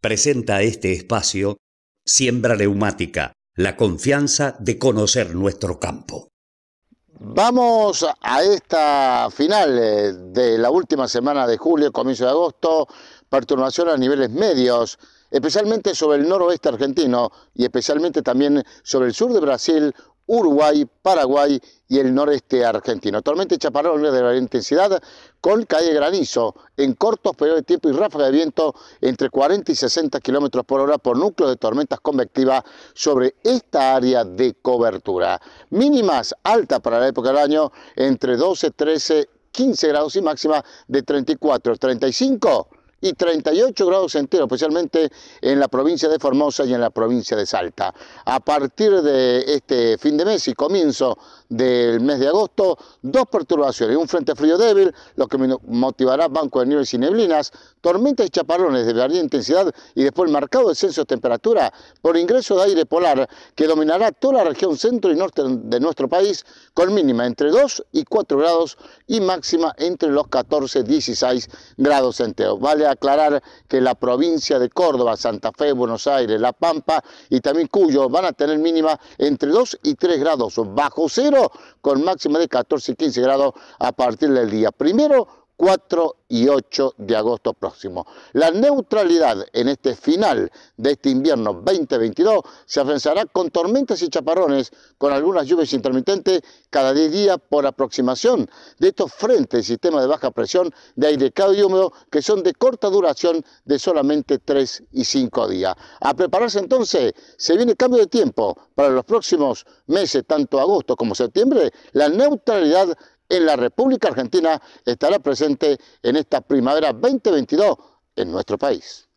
presenta este espacio Siembra Neumática, la confianza de conocer nuestro campo. Vamos a esta final eh, de la última semana de julio, comienzo de agosto, perturbación a niveles medios, especialmente sobre el noroeste argentino y especialmente también sobre el sur de Brasil, Uruguay, Paraguay y el noreste argentino. Tormenta chaparrones de la intensidad con calle granizo en cortos periodos de tiempo y ráfaga de viento entre 40 y 60 kilómetros por hora por núcleo de tormentas convectivas sobre esta área de cobertura. Mínimas altas para la época del año entre 12, 13, 15 grados y máxima de 34, 35 y 38 grados centígrados, especialmente en la provincia de Formosa y en la provincia de Salta. A partir de este fin de mes y comienzo del mes de agosto, dos perturbaciones, un frente frío débil, lo que motivará banco de nieves y neblinas, tormentas y chaparrones de variada intensidad y después el marcado descenso de temperatura por ingreso de aire polar que dominará toda la región centro y norte de nuestro país con mínima entre 2 y 4 grados y máxima entre los 14 y 16 grados centígrados. Vale aclarar que la provincia de Córdoba, Santa Fe, Buenos Aires, La Pampa y también Cuyo van a tener mínima entre 2 y 3 grados bajo cero con máxima de 14 y 15 grados a partir del día primero 4 y 8 de agosto próximo. La neutralidad en este final de este invierno 2022 se afianzará con tormentas y chaparrones, con algunas lluvias intermitentes cada 10 días por aproximación de estos frentes y sistema de baja presión de aire cálido y húmedo que son de corta duración de solamente 3 y 5 días. A prepararse entonces, se viene cambio de tiempo para los próximos meses, tanto agosto como septiembre, la neutralidad en la República Argentina estará presente en esta primavera 2022 en nuestro país.